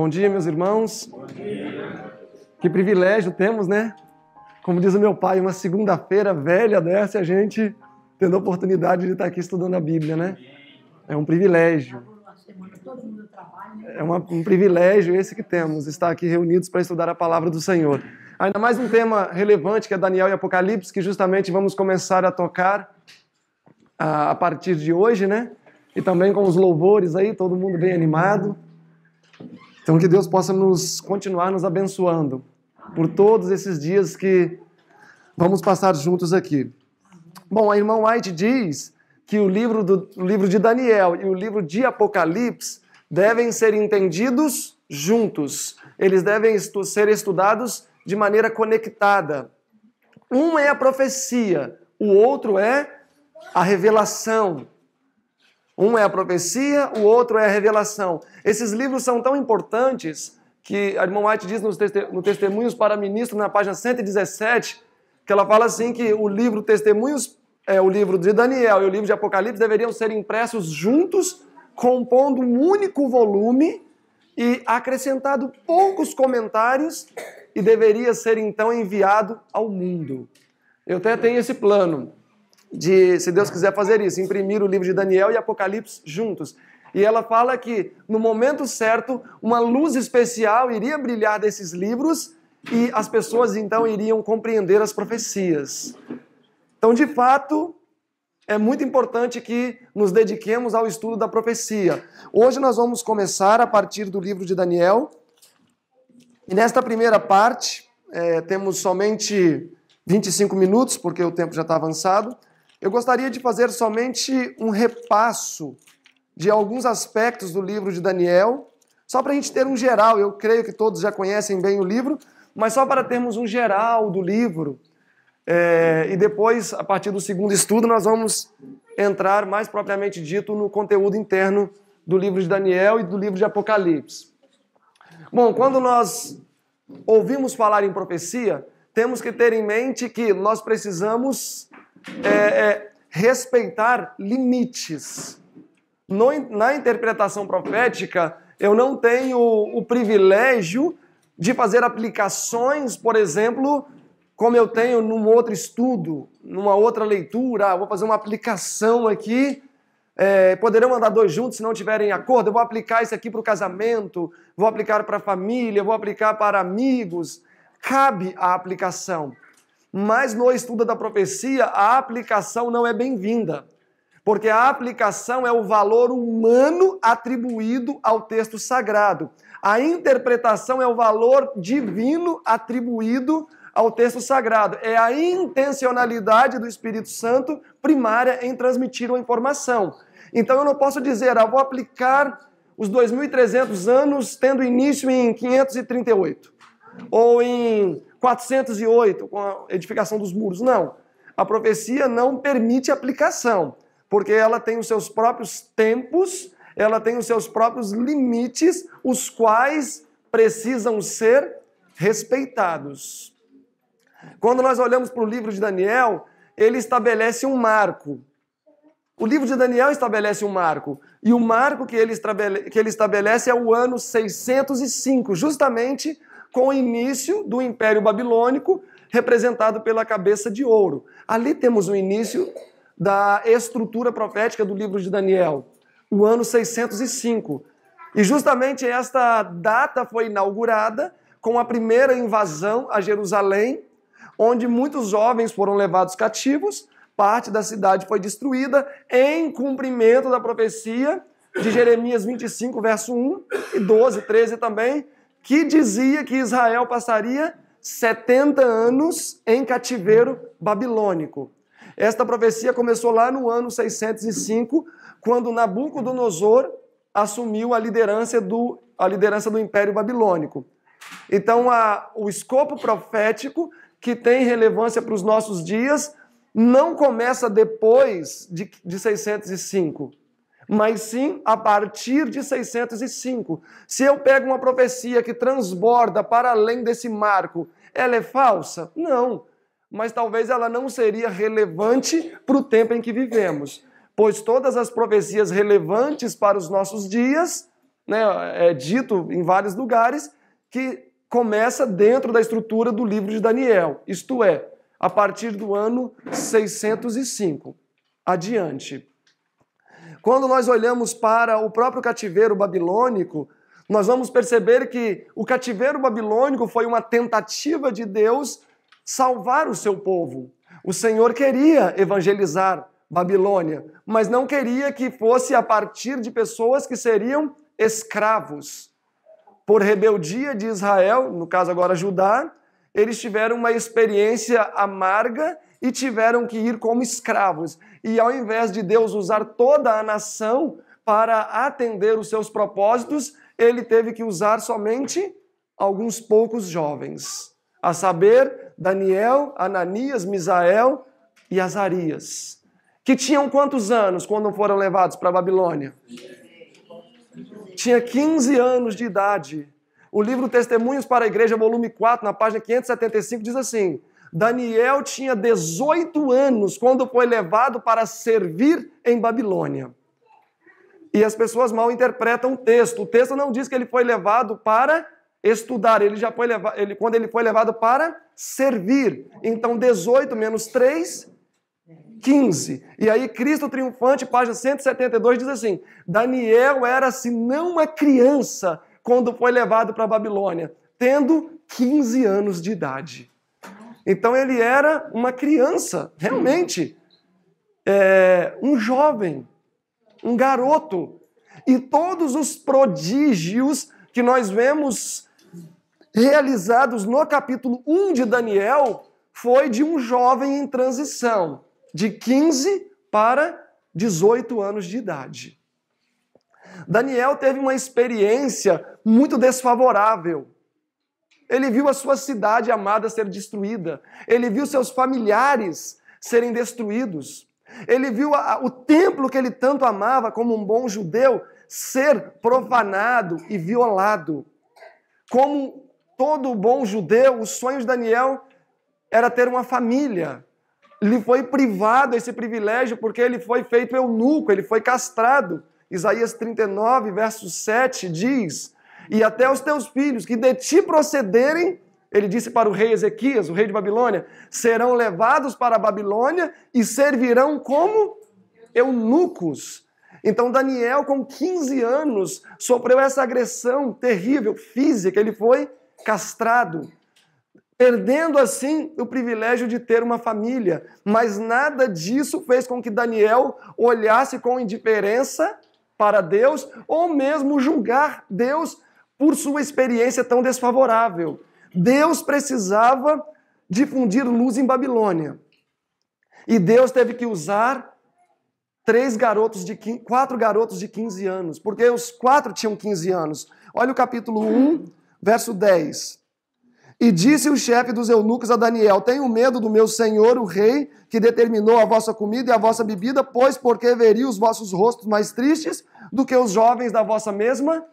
Bom dia, meus irmãos. Bom dia. Que privilégio temos, né? Como diz o meu pai, uma segunda-feira velha dessa, a gente tendo a oportunidade de estar aqui estudando a Bíblia, né? É um privilégio. É uma, um privilégio esse que temos, estar aqui reunidos para estudar a palavra do Senhor. Ainda mais um tema relevante que é Daniel e Apocalipse, que justamente vamos começar a tocar a, a partir de hoje, né? E também com os louvores aí, todo mundo bem animado. Então, que Deus possa nos continuar nos abençoando por todos esses dias que vamos passar juntos aqui. Bom, a irmã White diz que o livro, do, o livro de Daniel e o livro de Apocalipse devem ser entendidos juntos. Eles devem estu ser estudados de maneira conectada. Um é a profecia, o outro é a revelação, um é a profecia, o outro é a revelação. Esses livros são tão importantes que a irmã White diz no Testemunhos para Ministro, na página 117, que ela fala assim que o livro Testemunhos, é, o livro de Daniel e o livro de Apocalipse deveriam ser impressos juntos, compondo um único volume e acrescentado poucos comentários e deveria ser então enviado ao mundo. Eu até tenho esse plano de, se Deus quiser fazer isso, imprimir o livro de Daniel e Apocalipse juntos. E ela fala que, no momento certo, uma luz especial iria brilhar desses livros e as pessoas então iriam compreender as profecias. Então, de fato, é muito importante que nos dediquemos ao estudo da profecia. Hoje nós vamos começar a partir do livro de Daniel. E nesta primeira parte, é, temos somente 25 minutos, porque o tempo já está avançado. Eu gostaria de fazer somente um repasso de alguns aspectos do livro de Daniel, só para a gente ter um geral. Eu creio que todos já conhecem bem o livro, mas só para termos um geral do livro. É, e depois, a partir do segundo estudo, nós vamos entrar mais propriamente dito no conteúdo interno do livro de Daniel e do livro de Apocalipse. Bom, quando nós ouvimos falar em profecia, temos que ter em mente que nós precisamos é, é, respeitar limites. No, na interpretação profética, eu não tenho o privilégio de fazer aplicações, por exemplo, como eu tenho num outro estudo, numa outra leitura, ah, vou fazer uma aplicação aqui. É, poderão andar dois juntos se não tiverem acordo. Eu vou aplicar isso aqui para o casamento, vou aplicar para a família, vou aplicar para amigos. Cabe a aplicação. Mas no estudo da profecia, a aplicação não é bem-vinda, porque a aplicação é o valor humano atribuído ao texto sagrado. A interpretação é o valor divino atribuído ao texto sagrado. É a intencionalidade do Espírito Santo primária em transmitir uma informação. Então eu não posso dizer, ah, vou aplicar os 2.300 anos tendo início em 538 ou em 408, com a edificação dos muros. Não. A profecia não permite aplicação, porque ela tem os seus próprios tempos, ela tem os seus próprios limites, os quais precisam ser respeitados. Quando nós olhamos para o livro de Daniel, ele estabelece um marco. O livro de Daniel estabelece um marco. E o marco que ele, estabelece é o ano 605, justamente com o início do Império Babilônico, representado pela cabeça de ouro. Ali temos o início da estrutura profética do livro de Daniel, o ano 605. E justamente esta data foi inaugurada com a primeira invasão a Jerusalém, onde muitos jovens foram levados cativos, parte da cidade foi destruída, em cumprimento da profecia de Jeremias 25, verso 1 e 12, 13 também, que dizia que Israel passaria 70 anos em cativeiro babilônico. Esta profecia começou lá no ano 605, quando Nabucodonosor assumiu a liderança do, a liderança do Império Babilônico. Então, a, o escopo profético que tem relevância para os nossos dias não começa depois de, de 605 mas sim a partir de 605. Se eu pego uma profecia que transborda para além desse marco, ela é falsa? Não. Mas talvez ela não seria relevante para o tempo em que vivemos. Pois todas as profecias relevantes para os nossos dias, né, é dito em vários lugares, que começa dentro da estrutura do livro de Daniel, isto é, a partir do ano 605 adiante. Quando nós olhamos para o próprio cativeiro babilônico, nós vamos perceber que o cativeiro babilônico foi uma tentativa de Deus salvar o seu povo. O Senhor queria evangelizar Babilônia, mas não queria que fosse a partir de pessoas que seriam escravos. Por rebeldia de Israel, no caso agora Judá, eles tiveram uma experiência amarga e tiveram que ir como escravos. E ao invés de Deus usar toda a nação para atender os seus propósitos, ele teve que usar somente alguns poucos jovens, a saber, Daniel, Ananias, Misael e Azarias, que tinham quantos anos quando foram levados para a Babilônia? Tinha 15 anos de idade. O livro Testemunhos para a Igreja, volume 4, na página 575, diz assim: Daniel tinha 18 anos quando foi levado para servir em Babilônia. E as pessoas mal interpretam o texto. O texto não diz que ele foi levado para estudar, ele já foi levado, ele, quando ele foi levado para servir. Então 18 menos 3 15. E aí, Cristo triunfante, página 172, diz assim: Daniel era, se não uma criança, quando foi levado para Babilônia, tendo 15 anos de idade. Então ele era uma criança, realmente, é, um jovem, um garoto. E todos os prodígios que nós vemos realizados no capítulo 1 de Daniel foi de um jovem em transição, de 15 para 18 anos de idade. Daniel teve uma experiência muito desfavorável ele viu a sua cidade amada ser destruída. Ele viu seus familiares serem destruídos. Ele viu a, o templo que ele tanto amava, como um bom judeu, ser profanado e violado. Como todo bom judeu, os sonhos de Daniel era ter uma família. Ele foi privado esse privilégio porque ele foi feito eunuco, ele foi castrado. Isaías 39, verso 7 diz: e até os teus filhos que de ti procederem, ele disse para o rei Ezequias, o rei de Babilônia, serão levados para a Babilônia e servirão como eunucos. Então Daniel, com 15 anos, sofreu essa agressão terrível física, ele foi castrado, perdendo assim o privilégio de ter uma família. Mas nada disso fez com que Daniel olhasse com indiferença para Deus ou mesmo julgar Deus por sua experiência tão desfavorável. Deus precisava difundir luz em Babilônia. E Deus teve que usar três garotos de quatro garotos de 15 anos, porque os quatro tinham 15 anos. Olha o capítulo 1, verso 10. E disse o chefe dos eunucos a Daniel: Tenho medo do meu senhor, o rei, que determinou a vossa comida e a vossa bebida, pois porque veria os vossos rostos mais tristes do que os jovens da vossa mesma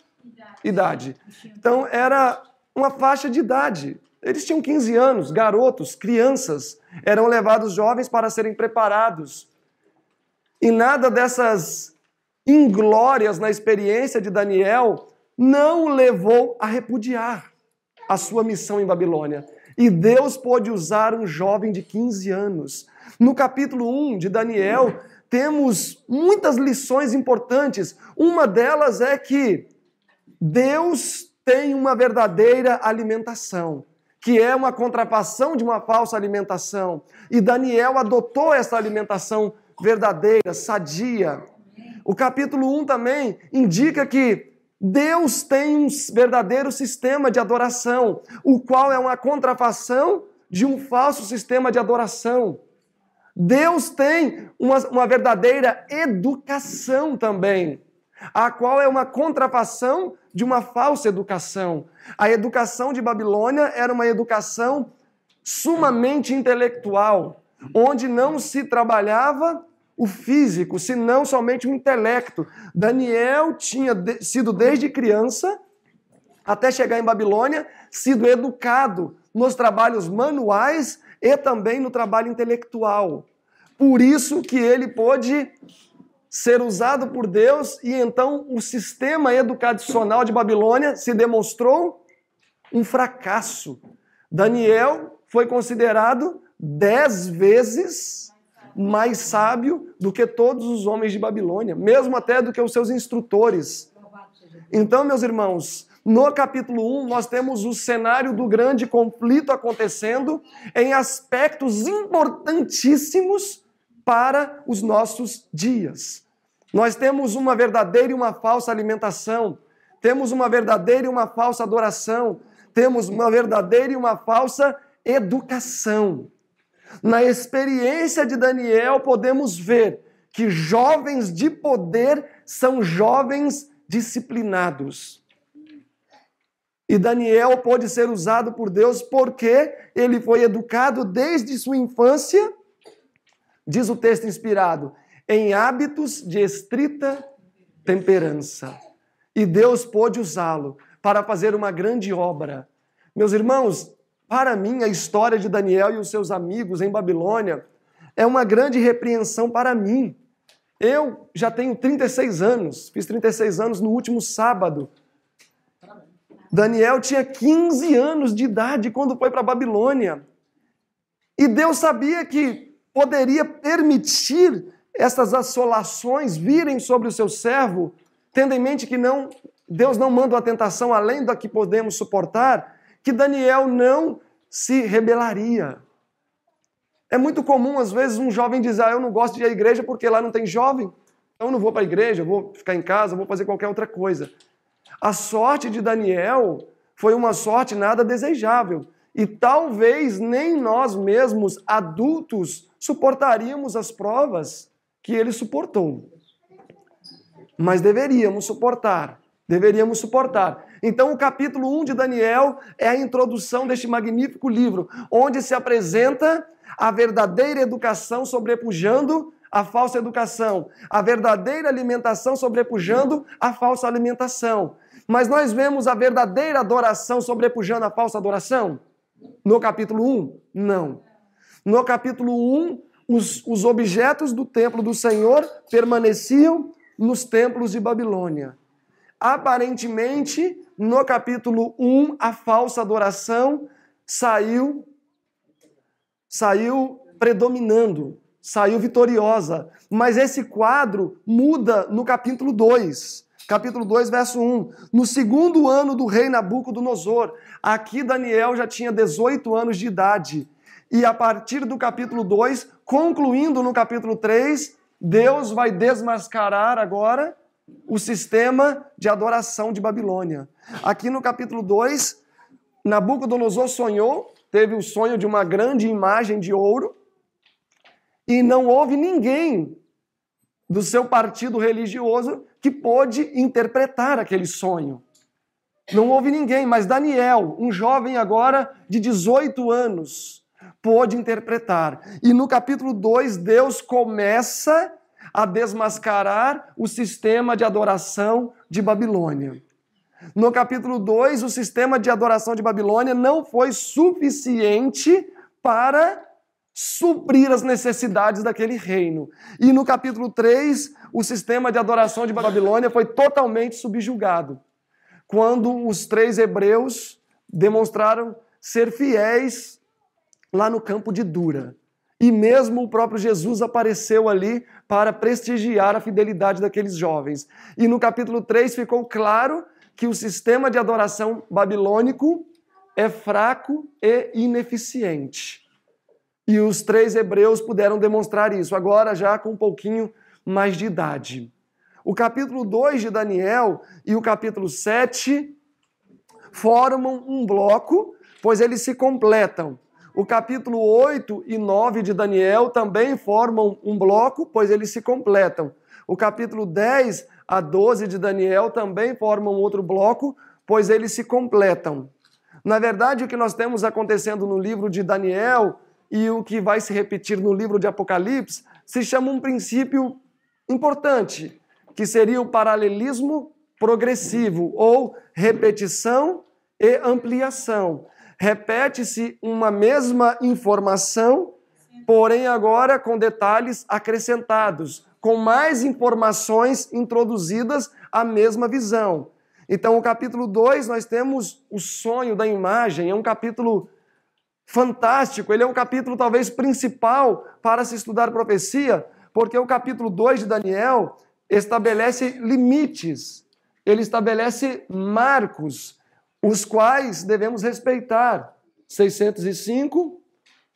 idade. Então era uma faixa de idade. Eles tinham 15 anos, garotos, crianças, eram levados jovens para serem preparados. E nada dessas inglórias na experiência de Daniel não o levou a repudiar a sua missão em Babilônia. E Deus pôde usar um jovem de 15 anos. No capítulo 1 de Daniel, temos muitas lições importantes. Uma delas é que Deus tem uma verdadeira alimentação, que é uma contrafação de uma falsa alimentação. E Daniel adotou essa alimentação verdadeira, sadia. O capítulo 1 também indica que Deus tem um verdadeiro sistema de adoração, o qual é uma contrafação de um falso sistema de adoração. Deus tem uma, uma verdadeira educação também, a qual é uma contrafação de uma falsa educação. A educação de Babilônia era uma educação sumamente intelectual, onde não se trabalhava o físico, senão somente o intelecto. Daniel tinha sido desde criança até chegar em Babilônia, sido educado nos trabalhos manuais e também no trabalho intelectual. Por isso que ele pôde ser usado por Deus e então o sistema educacional de Babilônia se demonstrou um fracasso. Daniel foi considerado dez vezes mais sábio do que todos os homens de Babilônia, mesmo até do que os seus instrutores. Então, meus irmãos, no capítulo 1, nós temos o cenário do grande conflito acontecendo em aspectos importantíssimos para os nossos dias. Nós temos uma verdadeira e uma falsa alimentação, temos uma verdadeira e uma falsa adoração, temos uma verdadeira e uma falsa educação. Na experiência de Daniel, podemos ver que jovens de poder são jovens disciplinados. E Daniel pode ser usado por Deus porque ele foi educado desde sua infância diz o texto inspirado, em hábitos de estrita temperança. E Deus pôde usá-lo para fazer uma grande obra. Meus irmãos, para mim, a história de Daniel e os seus amigos em Babilônia é uma grande repreensão para mim. Eu já tenho 36 anos, fiz 36 anos no último sábado. Daniel tinha 15 anos de idade quando foi para Babilônia. E Deus sabia que poderia permitir essas assolações virem sobre o seu servo, tendo em mente que não Deus não manda a tentação além da que podemos suportar, que Daniel não se rebelaria. É muito comum, às vezes, um jovem dizer: ah, Eu não gosto de ir à igreja porque lá não tem jovem, então eu não vou para a igreja, vou ficar em casa, vou fazer qualquer outra coisa. A sorte de Daniel foi uma sorte nada desejável. E talvez nem nós mesmos, adultos, suportaríamos as provas que ele suportou. Mas deveríamos suportar, deveríamos suportar. Então, o capítulo 1 de Daniel é a introdução deste magnífico livro, onde se apresenta a verdadeira educação sobrepujando a falsa educação, a verdadeira alimentação sobrepujando a falsa alimentação. Mas nós vemos a verdadeira adoração sobrepujando a falsa adoração? No capítulo 1? Não. No capítulo 1, os, os objetos do templo do Senhor permaneciam nos templos de Babilônia. Aparentemente, no capítulo 1, a falsa adoração saiu saiu predominando, saiu vitoriosa. Mas esse quadro muda no capítulo 2. Capítulo 2, verso 1. No segundo ano do rei Nabucodonosor, aqui Daniel já tinha 18 anos de idade e a partir do capítulo 2, concluindo no capítulo 3, Deus vai desmascarar agora o sistema de adoração de Babilônia. Aqui no capítulo 2, Nabucodonosor sonhou, teve o sonho de uma grande imagem de ouro, e não houve ninguém do seu partido religioso que pôde interpretar aquele sonho. Não houve ninguém, mas Daniel, um jovem agora de 18 anos, pôde interpretar. E no capítulo 2, Deus começa a desmascarar o sistema de adoração de Babilônia. No capítulo 2, o sistema de adoração de Babilônia não foi suficiente para suprir as necessidades daquele reino. E no capítulo 3, o sistema de adoração de Babilônia foi totalmente subjugado. Quando os três hebreus demonstraram ser fiéis lá no campo de Dura. E mesmo o próprio Jesus apareceu ali para prestigiar a fidelidade daqueles jovens. E no capítulo 3 ficou claro que o sistema de adoração babilônico é fraco e ineficiente. E os três hebreus puderam demonstrar isso, agora já com um pouquinho mais de idade. O capítulo 2 de Daniel e o capítulo 7 formam um bloco, pois eles se completam. O capítulo 8 e 9 de Daniel também formam um bloco, pois eles se completam. O capítulo 10 a 12 de Daniel também formam outro bloco, pois eles se completam. Na verdade, o que nós temos acontecendo no livro de Daniel e o que vai se repetir no livro de Apocalipse se chama um princípio importante, que seria o paralelismo progressivo ou repetição e ampliação repete-se uma mesma informação, porém agora com detalhes acrescentados, com mais informações introduzidas à mesma visão. Então, o capítulo 2, nós temos o sonho da imagem, é um capítulo fantástico, ele é um capítulo talvez principal para se estudar profecia, porque o capítulo 2 de Daniel estabelece limites, ele estabelece marcos, os quais devemos respeitar. 605,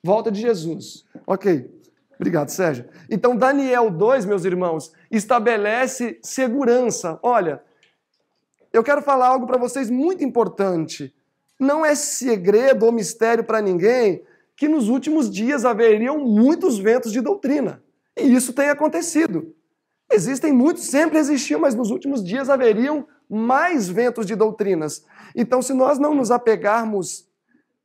volta de Jesus. Ok, obrigado, Sérgio. Então, Daniel 2, meus irmãos, estabelece segurança. Olha, eu quero falar algo para vocês muito importante. Não é segredo ou mistério para ninguém que nos últimos dias haveriam muitos ventos de doutrina. E isso tem acontecido. Existem muitos, sempre existiam, mas nos últimos dias haveriam mais ventos de doutrinas. Então, se nós não nos apegarmos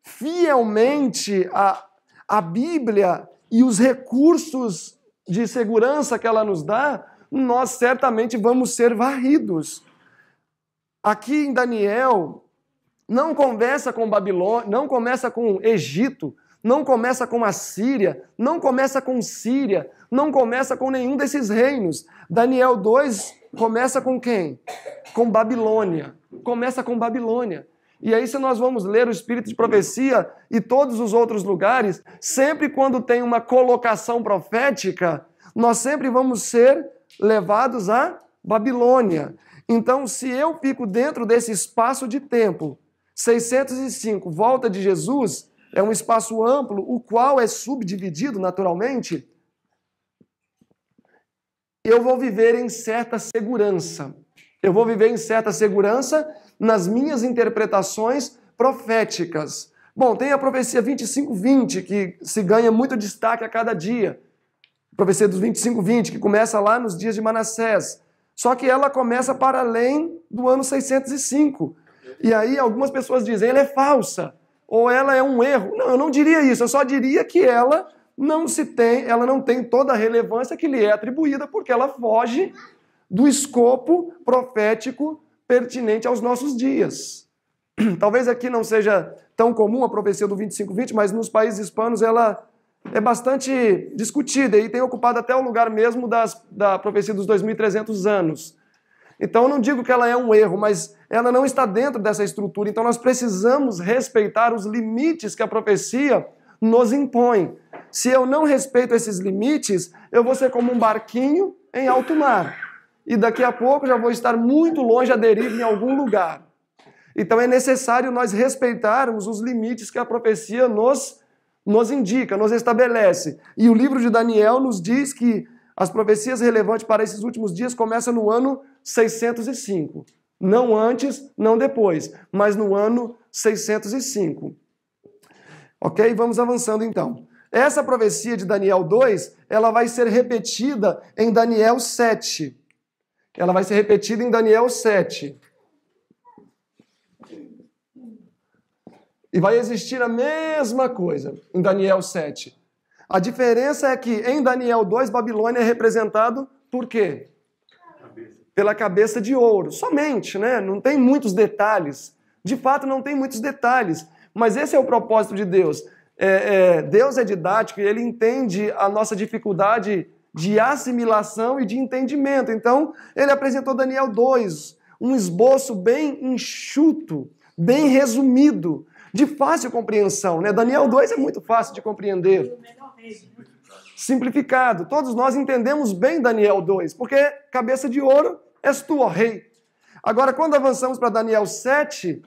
fielmente à, à Bíblia e os recursos de segurança que ela nos dá, nós certamente vamos ser varridos. Aqui em Daniel, não conversa com Babilônia, não começa com Egito, não começa com a Síria, não começa com Síria, não começa com nenhum desses reinos. Daniel 2 Começa com quem? Com Babilônia. Começa com Babilônia. E aí, se nós vamos ler o Espírito de Profecia e todos os outros lugares, sempre quando tem uma colocação profética, nós sempre vamos ser levados à Babilônia. Então, se eu fico dentro desse espaço de tempo, 605, volta de Jesus, é um espaço amplo, o qual é subdividido naturalmente eu vou viver em certa segurança. Eu vou viver em certa segurança nas minhas interpretações proféticas. Bom, tem a profecia 25:20 que se ganha muito destaque a cada dia. A profecia dos 25:20 que começa lá nos dias de Manassés. Só que ela começa para além do ano 605. E aí algumas pessoas dizem, ela é falsa ou ela é um erro. Não, eu não diria isso, eu só diria que ela não se tem, ela não tem toda a relevância que lhe é atribuída, porque ela foge do escopo profético pertinente aos nossos dias. Talvez aqui não seja tão comum a profecia do 2520, mas nos países hispanos ela é bastante discutida e tem ocupado até o lugar mesmo das, da profecia dos 2.300 anos. Então, eu não digo que ela é um erro, mas ela não está dentro dessa estrutura. Então, nós precisamos respeitar os limites que a profecia nos impõe. Se eu não respeito esses limites, eu vou ser como um barquinho em alto mar. E daqui a pouco já vou estar muito longe a deriva em algum lugar. Então é necessário nós respeitarmos os limites que a profecia nos, nos indica, nos estabelece. E o livro de Daniel nos diz que as profecias relevantes para esses últimos dias começam no ano 605. Não antes, não depois, mas no ano 605. Ok? Vamos avançando então. Essa profecia de Daniel 2, ela vai ser repetida em Daniel 7. Ela vai ser repetida em Daniel 7. E vai existir a mesma coisa em Daniel 7. A diferença é que em Daniel 2, Babilônia é representado por quê? Pela cabeça de ouro. Somente, né? Não tem muitos detalhes. De fato, não tem muitos detalhes. Mas esse é o propósito de Deus. É, é, Deus é didático e ele entende a nossa dificuldade de assimilação e de entendimento. Então, ele apresentou Daniel 2, um esboço bem enxuto, bem resumido, de fácil compreensão. Né? Daniel 2 é muito fácil de compreender. Simplificado. Todos nós entendemos bem Daniel 2, porque cabeça de ouro és tu, ó rei. Agora, quando avançamos para Daniel 7,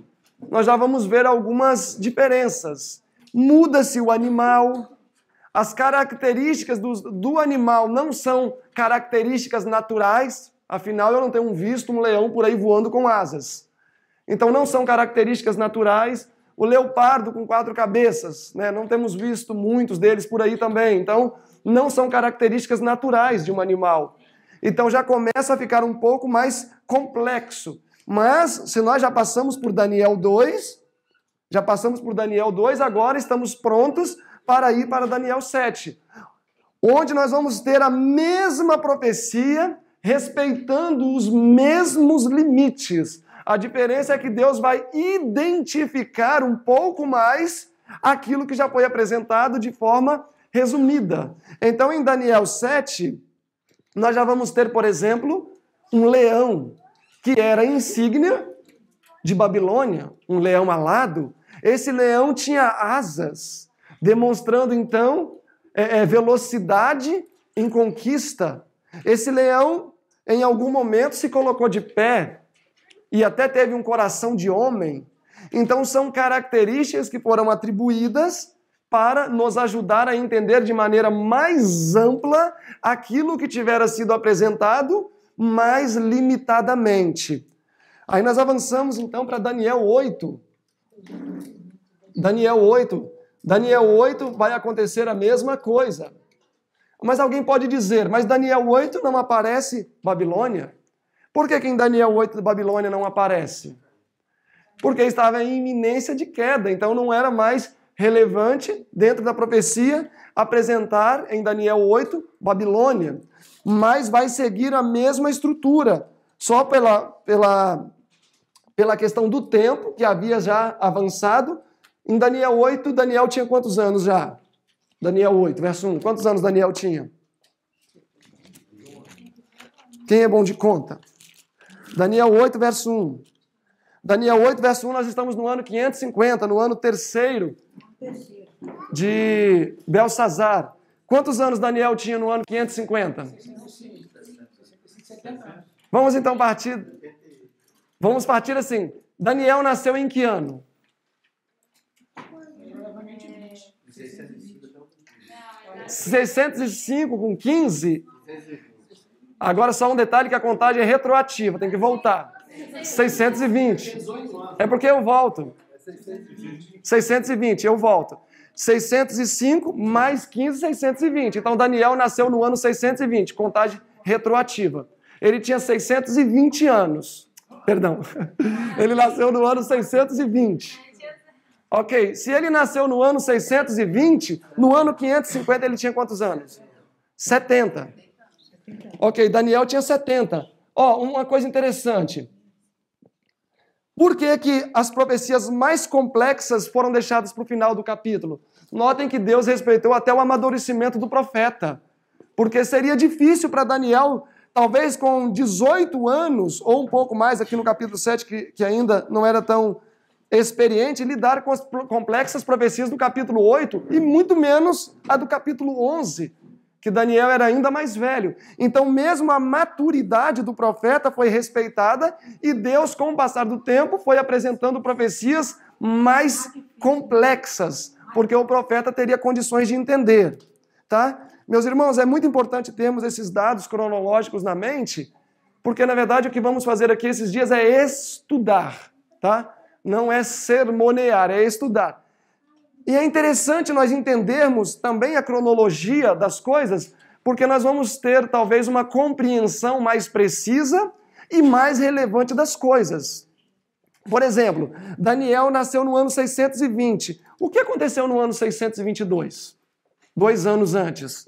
nós já vamos ver algumas diferenças. Muda-se o animal, as características do, do, animal não são características naturais, afinal eu não tenho visto um leão por aí voando com asas. Então não são características naturais. O leopardo com quatro cabeças, né? não temos visto muitos deles por aí também. Então não são características naturais de um animal. Então já começa a ficar um pouco mais complexo. Mas, se nós já passamos por Daniel 2, já passamos por Daniel 2, agora estamos prontos para ir para Daniel 7, onde nós vamos ter a mesma profecia, respeitando os mesmos limites. A diferença é que Deus vai identificar um pouco mais aquilo que já foi apresentado de forma resumida. Então, em Daniel 7, nós já vamos ter, por exemplo, um leão que era insígnia de Babilônia, um leão alado, esse leão tinha asas, demonstrando então é, é, velocidade em conquista. Esse leão, em algum momento, se colocou de pé e até teve um coração de homem. Então, são características que foram atribuídas para nos ajudar a entender de maneira mais ampla aquilo que tivera sido apresentado mais limitadamente. Aí nós avançamos então para Daniel 8. Daniel 8. Daniel 8 vai acontecer a mesma coisa. Mas alguém pode dizer, mas Daniel 8 não aparece Babilônia? Por que, que em Daniel 8 Babilônia não aparece? Porque estava em iminência de queda, então não era mais relevante dentro da profecia apresentar em Daniel 8 Babilônia mas vai seguir a mesma estrutura, só pela, pela, pela questão do tempo que havia já avançado. Em Daniel 8, Daniel tinha quantos anos já? Daniel 8, verso 1. Quantos anos Daniel tinha? Quem é bom de conta? Daniel 8, verso 1. Daniel 8, verso 1, nós estamos no ano 550, no ano terceiro de Belsazar. Quantos anos Daniel tinha no ano 550? Vamos então partir. Vamos partir assim. Daniel nasceu em que ano? É... 605 com 15? Agora só um detalhe que a contagem é retroativa, tem que voltar. 620. É porque eu volto. 620, eu volto. 605 mais 15, 620. Então Daniel nasceu no ano 620, contagem retroativa. Ele tinha 620 anos. Perdão. Ele nasceu no ano 620. Ok, se ele nasceu no ano 620, no ano 550 ele tinha quantos anos? 70. Ok, Daniel tinha 70. Ó, oh, uma coisa interessante. Por que, que as profecias mais complexas foram deixadas para o final do capítulo? Notem que Deus respeitou até o amadurecimento do profeta. Porque seria difícil para Daniel talvez com 18 anos ou um pouco mais, aqui no capítulo 7, que, que ainda não era tão experiente, lidar com as complexas profecias do capítulo 8 e muito menos a do capítulo 11, que Daniel era ainda mais velho. Então, mesmo a maturidade do profeta foi respeitada e Deus, com o passar do tempo, foi apresentando profecias mais complexas, porque o profeta teria condições de entender, tá? Meus irmãos, é muito importante termos esses dados cronológicos na mente, porque na verdade o que vamos fazer aqui esses dias é estudar, tá? Não é sermonear, é estudar. E é interessante nós entendermos também a cronologia das coisas, porque nós vamos ter talvez uma compreensão mais precisa e mais relevante das coisas. Por exemplo, Daniel nasceu no ano 620. O que aconteceu no ano 622? Dois anos antes.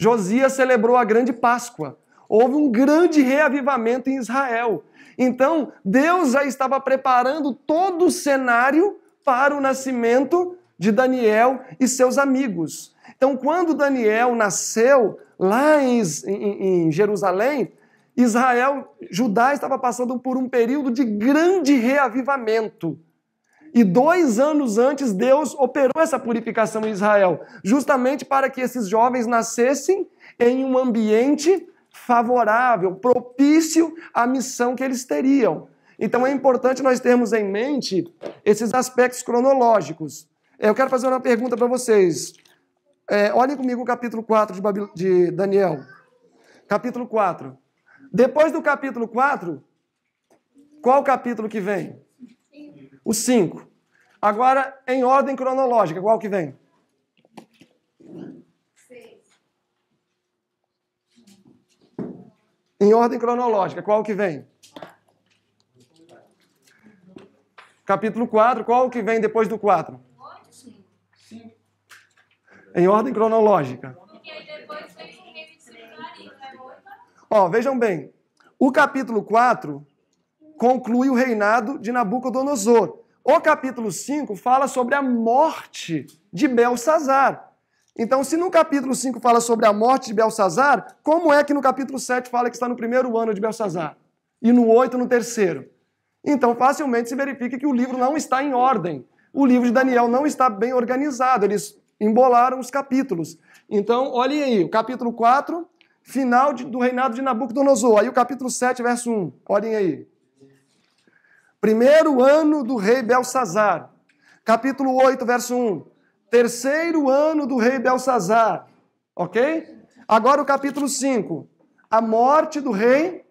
Josias celebrou a grande Páscoa. Houve um grande reavivamento em Israel. Então, Deus já estava preparando todo o cenário para o nascimento de Daniel e seus amigos. Então, quando Daniel nasceu lá em, em, em Jerusalém, Israel, Judá estava passando por um período de grande reavivamento. E dois anos antes, Deus operou essa purificação em Israel, justamente para que esses jovens nascessem em um ambiente favorável, propício à missão que eles teriam. Então é importante nós termos em mente esses aspectos cronológicos. Eu quero fazer uma pergunta para vocês. É, olhem comigo o capítulo 4 de, Babil... de Daniel. Capítulo 4. Depois do capítulo 4, qual capítulo que vem? O 5. Agora, em ordem cronológica, qual que vem? Em ordem cronológica, qual que vem? Capítulo 4, qual que vem depois do 4? Em ordem cronológica. Né? Ó, vejam bem, o capítulo 4 conclui o reinado de Nabucodonosor. O capítulo 5 fala sobre a morte de Belsazar. Então, se no capítulo 5 fala sobre a morte de Belsazar, como é que no capítulo 7 fala que está no primeiro ano de Belsazar? E no 8 no terceiro? Então, facilmente se verifica que o livro não está em ordem. O livro de Daniel não está bem organizado, eles embolaram os capítulos. Então, olhem aí, o capítulo 4, final de, do reinado de Nabucodonosor. Aí o capítulo 7, verso 1, olhem aí. Primeiro ano do rei Belsazar. Capítulo 8, verso 1. Terceiro ano do rei Belsazar. Ok? Agora o capítulo 5. A morte do rei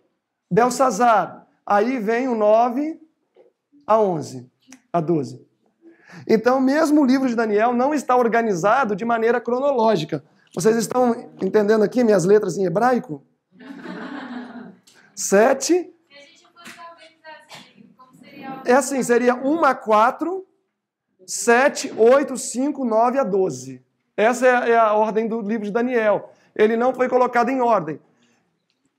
Belsazar. Aí vem o 9 a 11, a 12. Então, mesmo o livro de Daniel não está organizado de maneira cronológica. Vocês estão entendendo aqui minhas letras em hebraico? 7 é assim, seria 1 a 4, 7, 8, 5, 9 a 12. Essa é a, é a ordem do livro de Daniel. Ele não foi colocado em ordem.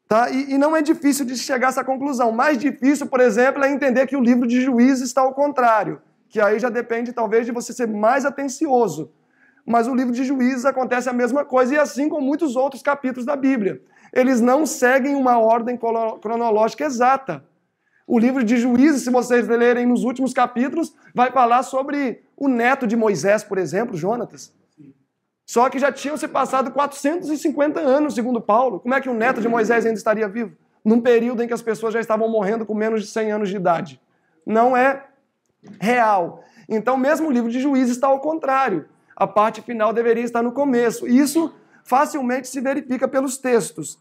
Tá? E, e, não é difícil de chegar a essa conclusão. Mais difícil, por exemplo, é entender que o livro de juízes está ao contrário. Que aí já depende, talvez, de você ser mais atencioso. Mas o livro de juízes acontece a mesma coisa, e assim com muitos outros capítulos da Bíblia. Eles não seguem uma ordem cronológica exata. O livro de Juízes, se vocês lerem nos últimos capítulos, vai falar sobre o neto de Moisés, por exemplo, Jonatas. Só que já tinham se passado 450 anos, segundo Paulo. Como é que o neto de Moisés ainda estaria vivo? Num período em que as pessoas já estavam morrendo com menos de 100 anos de idade. Não é real. Então, mesmo o livro de Juízes está ao contrário. A parte final deveria estar no começo. Isso facilmente se verifica pelos textos.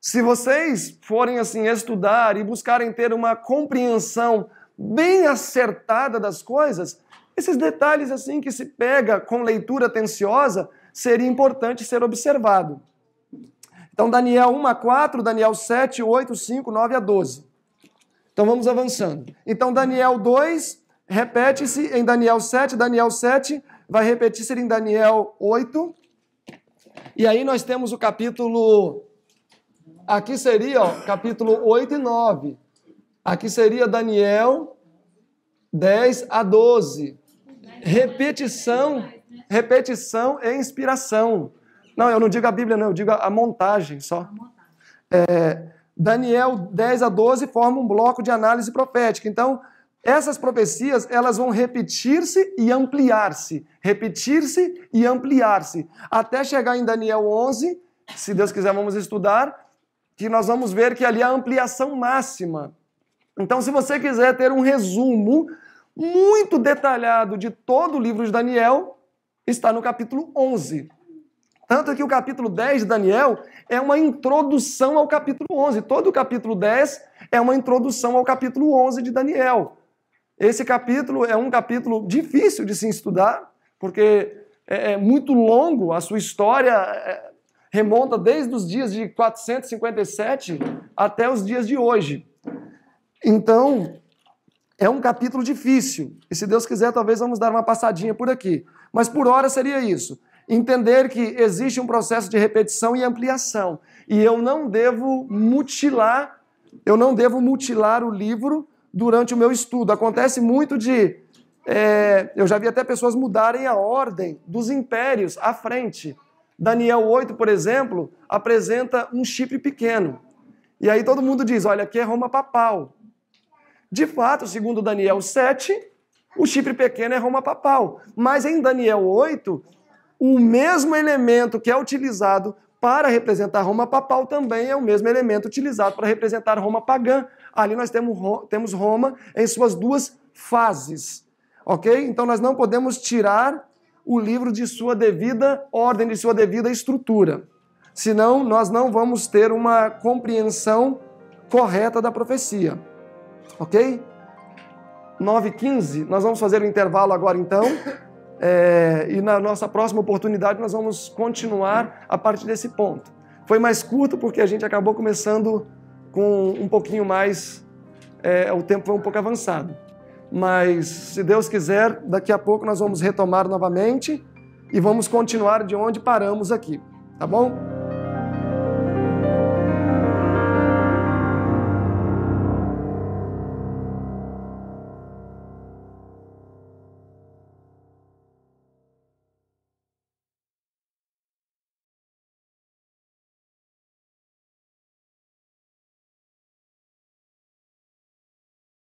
Se vocês forem assim estudar e buscarem ter uma compreensão bem acertada das coisas, esses detalhes assim que se pega com leitura atenciosa, seria importante ser observado. Então Daniel 1 a 4, Daniel 7, 8, 5, 9 a 12. Então vamos avançando. Então Daniel 2 repete-se em Daniel 7, Daniel 7 vai repetir-se em Daniel 8. E aí nós temos o capítulo Aqui seria ó, capítulo 8 e 9. Aqui seria Daniel 10 a 12. Repetição, repetição é inspiração. Não, eu não digo a Bíblia, não, eu digo a, montagem só. É, Daniel 10 a 12 forma um bloco de análise profética. Então, essas profecias elas vão repetir-se e ampliar-se, repetir-se e ampliar-se, até chegar em Daniel 11, se Deus quiser vamos estudar, que nós vamos ver que ali é a ampliação máxima. Então, se você quiser ter um resumo muito detalhado de todo o livro de Daniel, está no capítulo 11. Tanto que o capítulo 10 de Daniel é uma introdução ao capítulo 11. Todo o capítulo 10 é uma introdução ao capítulo 11 de Daniel. Esse capítulo é um capítulo difícil de se estudar, porque é, é muito longo, a sua história é, remonta desde os dias de 457 até os dias de hoje. Então, é um capítulo difícil. E se Deus quiser, talvez vamos dar uma passadinha por aqui. Mas por hora seria isso. Entender que existe um processo de repetição e ampliação. E eu não devo mutilar, eu não devo mutilar o livro durante o meu estudo. Acontece muito de. É, eu já vi até pessoas mudarem a ordem dos impérios à frente Daniel 8, por exemplo, apresenta um chifre pequeno. E aí todo mundo diz: olha, aqui é Roma papal. De fato, segundo Daniel 7, o chifre pequeno é Roma papal. Mas em Daniel 8, o mesmo elemento que é utilizado para representar Roma papal também é o mesmo elemento utilizado para representar Roma pagã. Ali nós temos Roma em suas duas fases. Ok? Então nós não podemos tirar o livro de sua devida ordem, de sua devida estrutura. Senão, nós não vamos ter uma compreensão correta da profecia. Ok? 9 15 nós vamos fazer o um intervalo agora então. É, e na nossa próxima oportunidade nós vamos continuar a partir desse ponto. Foi mais curto porque a gente acabou começando com um pouquinho mais, é, o tempo foi um pouco avançado. Mas, se Deus quiser, daqui a pouco nós vamos retomar novamente e vamos continuar de onde paramos aqui, tá bom?